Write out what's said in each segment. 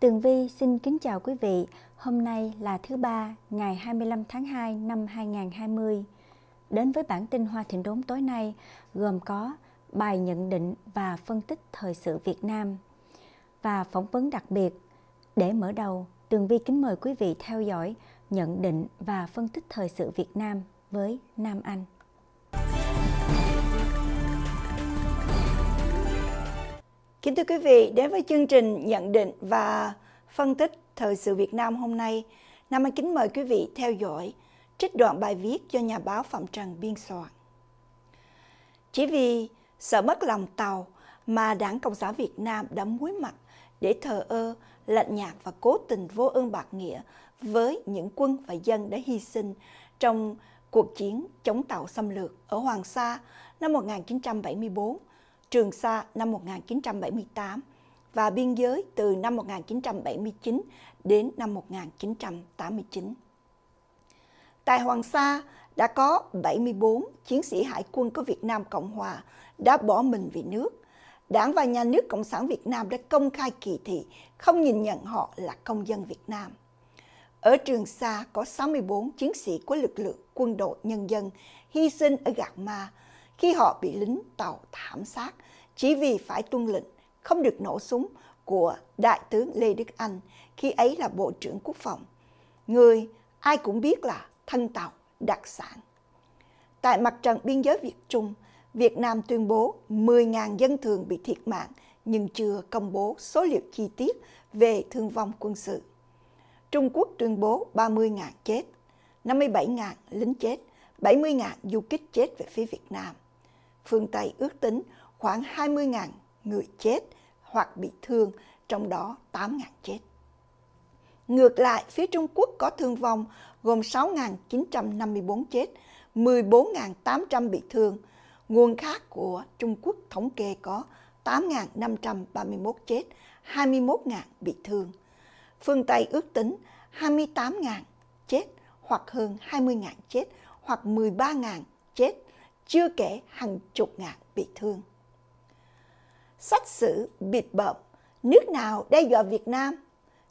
Tường Vi xin kính chào quý vị. Hôm nay là thứ ba, ngày 25 tháng 2 năm 2020. Đến với bản tin Hoa Thịnh Đốn tối nay gồm có bài nhận định và phân tích thời sự Việt Nam và phỏng vấn đặc biệt. Để mở đầu, Tường Vi kính mời quý vị theo dõi nhận định và phân tích thời sự Việt Nam với Nam Anh. Kính thưa quý vị, đến với chương trình nhận định và phân tích thời sự Việt Nam hôm nay, Nam Anh kính mời quý vị theo dõi trích đoạn bài viết do nhà báo Phạm Trần biên soạn. Chỉ vì sợ mất lòng Tàu mà Đảng Cộng sản Việt Nam đã muối mặt để thờ ơ, lạnh nhạt và cố tình vô ơn bạc nghĩa với những quân và dân đã hy sinh trong cuộc chiến chống tàu xâm lược ở Hoàng Sa năm 1974 Trường Sa năm 1978 và biên giới từ năm 1979 đến năm 1989. Tại Hoàng Sa đã có 74 chiến sĩ hải quân của Việt Nam Cộng Hòa đã bỏ mình vì nước. Đảng và nhà nước Cộng sản Việt Nam đã công khai kỳ thị, không nhìn nhận họ là công dân Việt Nam. Ở Trường Sa có 64 chiến sĩ của lực lượng quân đội nhân dân hy sinh ở Gạc Ma, khi họ bị lính tàu thảm sát chỉ vì phải tuân lệnh không được nổ súng của Đại tướng Lê Đức Anh, khi ấy là Bộ trưởng Quốc phòng. Người ai cũng biết là thân tàu, đặc sản. Tại mặt trận biên giới Việt Trung, Việt Nam tuyên bố 10.000 dân thường bị thiệt mạng nhưng chưa công bố số liệu chi tiết về thương vong quân sự. Trung Quốc tuyên bố 30.000 chết, 57.000 lính chết, 70.000 du kích chết về phía Việt Nam phương Tây ước tính khoảng 20.000 người chết hoặc bị thương, trong đó 8.000 chết. Ngược lại, phía Trung Quốc có thương vong gồm 6.954 chết, 14.800 bị thương. Nguồn khác của Trung Quốc thống kê có 8.531 chết, 21.000 bị thương. Phương Tây ước tính 28.000 chết hoặc hơn 20.000 chết hoặc 13.000 chết chưa kể hàng chục ngàn bị thương. Sách sử bịt bợm, nước nào đe dọa Việt Nam?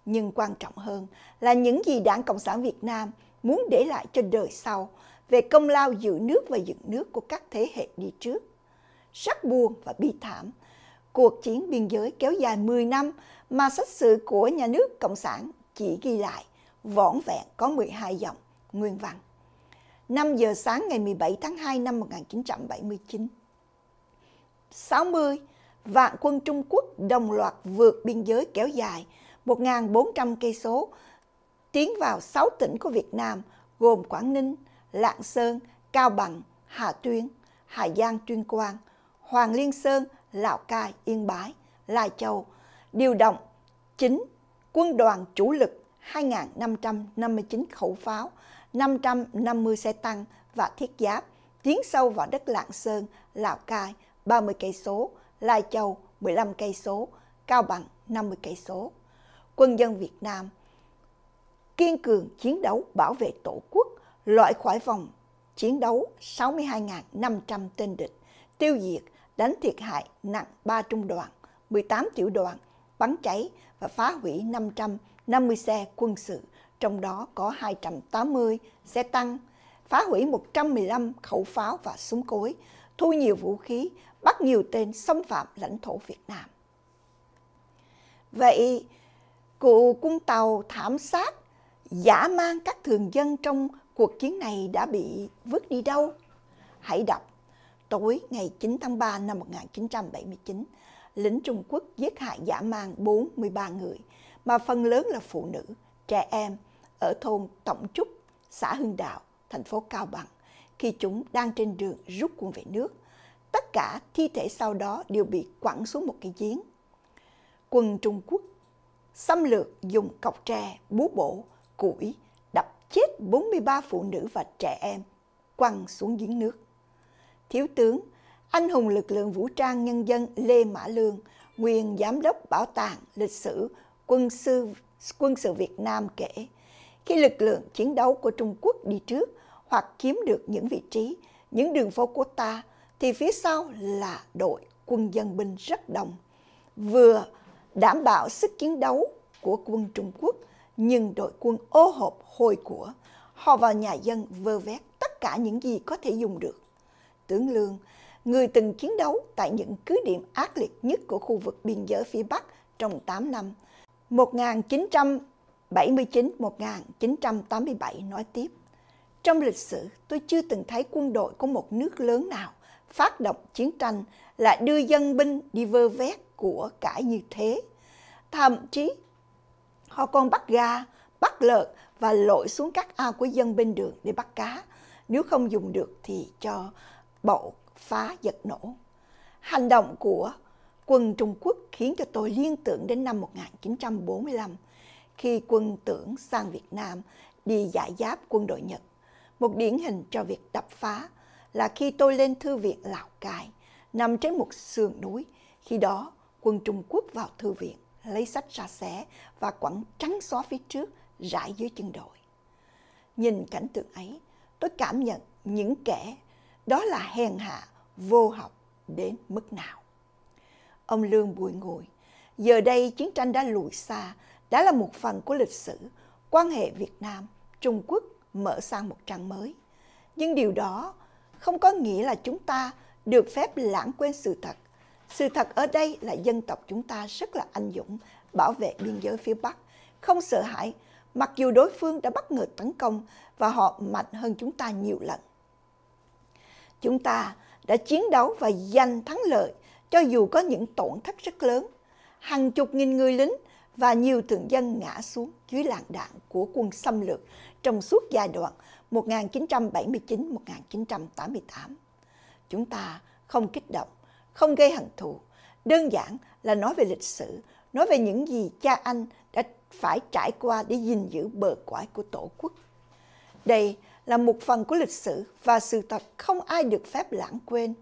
Nhưng quan trọng hơn là những gì Đảng Cộng sản Việt Nam muốn để lại cho đời sau về công lao giữ nước và dựng nước của các thế hệ đi trước. Rất buồn và bi thảm, cuộc chiến biên giới kéo dài 10 năm mà sách sử của nhà nước Cộng sản chỉ ghi lại võn vẹn có 12 dòng nguyên văn. 5 giờ sáng ngày 17 tháng 2 năm 1979. 60. Vạn quân Trung Quốc đồng loạt vượt biên giới kéo dài 1.400 cây số tiến vào 6 tỉnh của Việt Nam gồm Quảng Ninh, Lạng Sơn, Cao Bằng, Hà Tuyên, Hà Giang Tuyên Quang, Hoàng Liên Sơn, Lào Cai, Yên Bái, Lai Châu, điều động 9 quân đoàn chủ lực 2.559 khẩu pháo, 550 xe tăng và thiết giáp tiến sâu vào đất Lạng Sơn, Lào Cai 30 cây số, Lai Châu 15 cây số, Cao Bằng 50 cây số. Quân dân Việt Nam kiên cường chiến đấu bảo vệ Tổ quốc, loại khỏi vòng chiến đấu 62.500 tên địch, tiêu diệt, đánh thiệt hại nặng 3 trung đoàn, 18 tiểu đoàn, bắn cháy và phá hủy 550 xe quân sự trong đó có 280 xe tăng, phá hủy 115 khẩu pháo và súng cối, thu nhiều vũ khí, bắt nhiều tên xâm phạm lãnh thổ Việt Nam. Vậy, cụ cung tàu thảm sát, giả mang các thường dân trong cuộc chiến này đã bị vứt đi đâu? Hãy đọc tối ngày 9 tháng 3 năm 1979, lính Trung Quốc giết hại giả mang 43 người, mà phần lớn là phụ nữ, trẻ em, ở thôn Tổng Trúc, xã Hưng Đạo, thành phố Cao Bằng khi chúng đang trên đường rút quân về nước. Tất cả thi thể sau đó đều bị quẳng xuống một cái giếng. Quân Trung Quốc xâm lược dùng cọc tre, búa bổ, củi, đập chết 43 phụ nữ và trẻ em, quăng xuống giếng nước. Thiếu tướng, anh hùng lực lượng vũ trang nhân dân Lê Mã Lương, nguyên giám đốc bảo tàng lịch sử quân sư quân sự Việt Nam kể, khi lực lượng chiến đấu của Trung Quốc đi trước hoặc chiếm được những vị trí, những đường phố của ta, thì phía sau là đội quân dân binh rất đông, vừa đảm bảo sức chiến đấu của quân Trung Quốc, nhưng đội quân ô hộp hồi của, họ vào nhà dân vơ vét tất cả những gì có thể dùng được. Tướng Lương, người từng chiến đấu tại những cứ điểm ác liệt nhất của khu vực biên giới phía Bắc trong 8 năm, 1900 79-1987 nói tiếp, Trong lịch sử, tôi chưa từng thấy quân đội của một nước lớn nào phát động chiến tranh là đưa dân binh đi vơ vét của cải như thế. Thậm chí, họ còn bắt gà, bắt lợn và lội xuống các ao của dân bên đường để bắt cá. Nếu không dùng được thì cho bộ phá giật nổ. Hành động của quân Trung Quốc khiến cho tôi liên tưởng đến năm 1945 khi quân tưởng sang Việt Nam đi giải giáp quân đội Nhật. Một điển hình cho việc đập phá là khi tôi lên thư viện Lào Cai, nằm trên một sườn núi. Khi đó, quân Trung Quốc vào thư viện, lấy sách ra xé và quẳng trắng xóa phía trước, rải dưới chân đội. Nhìn cảnh tượng ấy, tôi cảm nhận những kẻ đó là hèn hạ, vô học đến mức nào. Ông Lương bùi ngùi, giờ đây chiến tranh đã lùi xa đã là một phần của lịch sử quan hệ Việt Nam Trung Quốc mở sang một trang mới. Nhưng điều đó không có nghĩa là chúng ta được phép lãng quên sự thật. Sự thật ở đây là dân tộc chúng ta rất là anh dũng, bảo vệ biên giới phía Bắc, không sợ hãi, mặc dù đối phương đã bất ngờ tấn công và họ mạnh hơn chúng ta nhiều lần. Chúng ta đã chiến đấu và giành thắng lợi cho dù có những tổn thất rất lớn. Hàng chục nghìn người lính và nhiều thường dân ngã xuống dưới làn đạn của quân xâm lược trong suốt giai đoạn 1979-1988. Chúng ta không kích động, không gây hận thù, đơn giản là nói về lịch sử, nói về những gì cha anh đã phải trải qua để gìn giữ bờ cõi của Tổ quốc. Đây là một phần của lịch sử và sự thật không ai được phép lãng quên,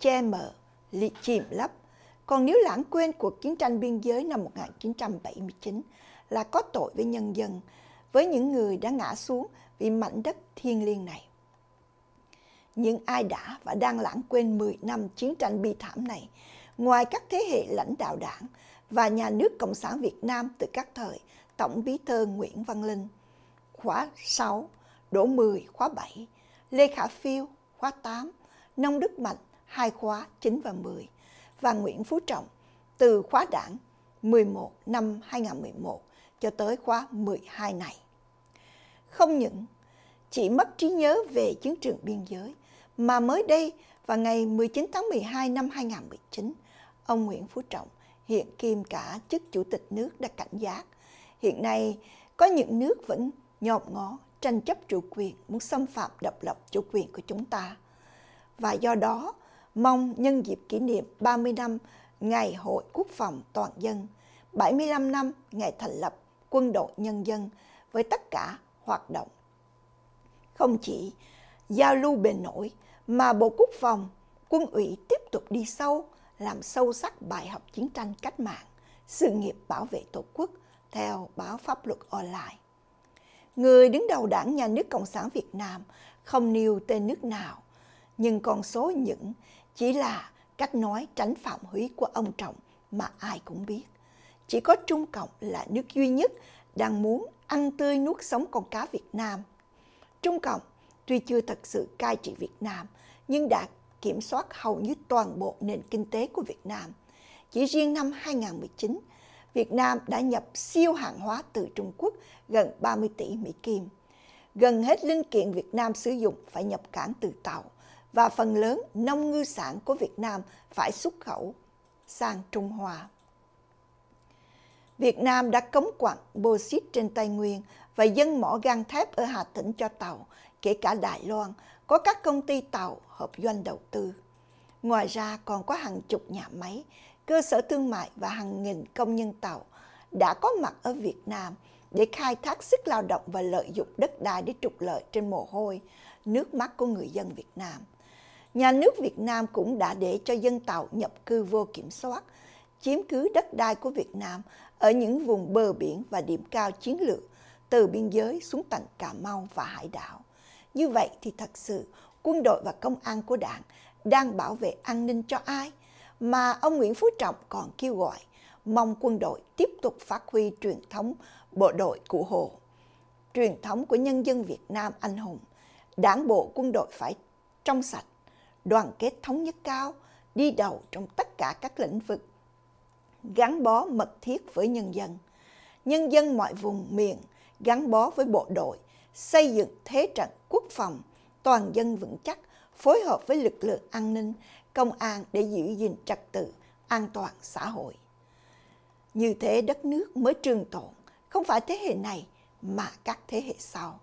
che mờ, chìm lấp còn nếu lãng quên cuộc chiến tranh biên giới năm 1979 là có tội với nhân dân, với những người đã ngã xuống vì mảnh đất thiêng liêng này. những ai đã và đang lãng quên 10 năm chiến tranh bi thảm này, ngoài các thế hệ lãnh đạo đảng và nhà nước Cộng sản Việt Nam từ các thời Tổng bí thư Nguyễn Văn Linh, khóa 6, Đỗ Mười khóa 7, Lê Khả Phiêu khóa 8, Nông Đức Mạnh hai khóa 9 và 10, và Nguyễn Phú Trọng từ khóa đảng 11 năm 2011 cho tới khóa 12 này. Không những chỉ mất trí nhớ về chiến trường biên giới, mà mới đây vào ngày 19 tháng 12 năm 2019, ông Nguyễn Phú Trọng hiện kiêm cả chức chủ tịch nước đã cảnh giác. Hiện nay có những nước vẫn nhòm ngó tranh chấp chủ quyền muốn xâm phạm độc lập chủ quyền của chúng ta. Và do đó, mong nhân dịp kỷ niệm 30 năm Ngày Hội Quốc phòng Toàn dân, 75 năm ngày thành lập Quân đội Nhân dân với tất cả hoạt động. Không chỉ giao lưu bền nổi mà Bộ Quốc phòng, quân ủy tiếp tục đi sâu, làm sâu sắc bài học chiến tranh cách mạng, sự nghiệp bảo vệ Tổ quốc theo báo pháp luật online. Người đứng đầu đảng nhà nước Cộng sản Việt Nam không nêu tên nước nào, nhưng con số những chỉ là cách nói tránh phạm húy của ông Trọng mà ai cũng biết. Chỉ có Trung Cộng là nước duy nhất đang muốn ăn tươi nuốt sống con cá Việt Nam. Trung Cộng tuy chưa thật sự cai trị Việt Nam, nhưng đã kiểm soát hầu như toàn bộ nền kinh tế của Việt Nam. Chỉ riêng năm 2019, Việt Nam đã nhập siêu hàng hóa từ Trung Quốc gần 30 tỷ Mỹ Kim. Gần hết linh kiện Việt Nam sử dụng phải nhập cảng từ tàu – và phần lớn nông ngư sản của Việt Nam phải xuất khẩu sang Trung Hoa. Việt Nam đã cấm quặng bauxit trên Tây Nguyên và dân mỏ gang thép ở Hà Tĩnh cho tàu, kể cả Đài Loan, có các công ty tàu hợp doanh đầu tư. Ngoài ra còn có hàng chục nhà máy, cơ sở thương mại và hàng nghìn công nhân tàu đã có mặt ở Việt Nam để khai thác sức lao động và lợi dụng đất đai để trục lợi trên mồ hôi, nước mắt của người dân Việt Nam nhà nước Việt Nam cũng đã để cho dân tàu nhập cư vô kiểm soát, chiếm cứ đất đai của Việt Nam ở những vùng bờ biển và điểm cao chiến lược, từ biên giới xuống tận Cà Mau và hải đảo. Như vậy thì thật sự quân đội và công an của đảng đang bảo vệ an ninh cho ai? Mà ông Nguyễn Phú Trọng còn kêu gọi mong quân đội tiếp tục phát huy truyền thống bộ đội cụ Hồ, truyền thống của nhân dân Việt Nam anh hùng. Đảng bộ quân đội phải trong sạch, đoàn kết thống nhất cao, đi đầu trong tất cả các lĩnh vực, gắn bó mật thiết với nhân dân. Nhân dân mọi vùng miền gắn bó với bộ đội, xây dựng thế trận quốc phòng, toàn dân vững chắc, phối hợp với lực lượng an ninh, công an để giữ gìn trật tự, an toàn xã hội. Như thế đất nước mới trường tồn, không phải thế hệ này mà các thế hệ sau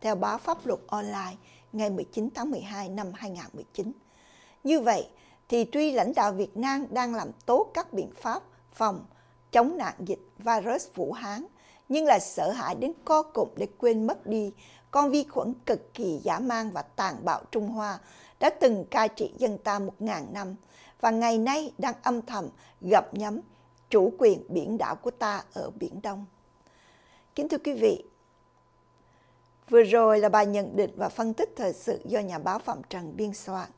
theo báo pháp luật online ngày 19 tháng 12 năm 2019. Như vậy, thì tuy lãnh đạo Việt Nam đang làm tốt các biện pháp phòng chống nạn dịch virus Vũ Hán, nhưng là sợ hãi đến co cụm để quên mất đi con vi khuẩn cực kỳ giả mang và tàn bạo Trung Hoa đã từng cai trị dân ta một ngàn năm và ngày nay đang âm thầm gặm nhắm chủ quyền biển đảo của ta ở Biển Đông. Kính thưa quý vị, Vừa rồi là bài nhận định và phân tích thời sự do nhà báo Phạm Trần biên soạn.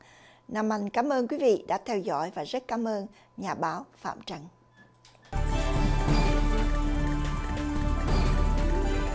Nam Anh cảm ơn quý vị đã theo dõi và rất cảm ơn nhà báo Phạm Trần.